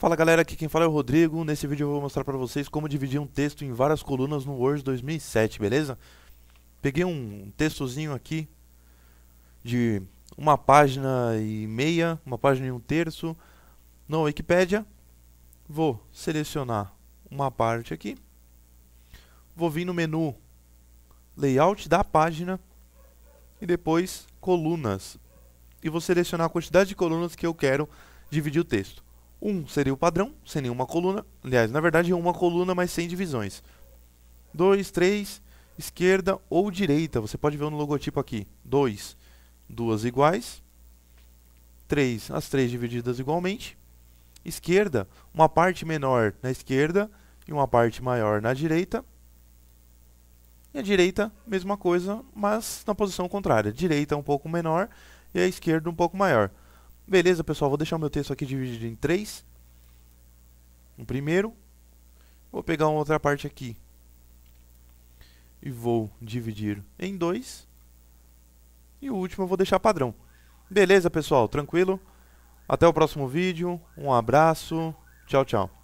Fala galera, aqui quem fala é o Rodrigo. Nesse vídeo eu vou mostrar para vocês como dividir um texto em várias colunas no Word 2007, beleza? Peguei um textozinho aqui de uma página e meia, uma página e um terço no Wikipedia. Vou selecionar uma parte aqui. Vou vir no menu Layout da página e depois Colunas. E vou selecionar a quantidade de colunas que eu quero dividir o texto. 1 seria o padrão, sem nenhuma coluna. Aliás, na verdade, uma coluna, mas sem divisões. 2, 3, esquerda ou direita. Você pode ver no logotipo aqui. 2, duas iguais. 3, as três divididas igualmente. Esquerda, uma parte menor na esquerda e uma parte maior na direita. E a direita, mesma coisa, mas na posição contrária. Direita um pouco menor e a esquerda um pouco maior. Beleza, pessoal, vou deixar o meu texto aqui dividido em três. O primeiro, vou pegar uma outra parte aqui e vou dividir em dois. E o último eu vou deixar padrão. Beleza, pessoal? Tranquilo? Até o próximo vídeo. Um abraço. Tchau, tchau.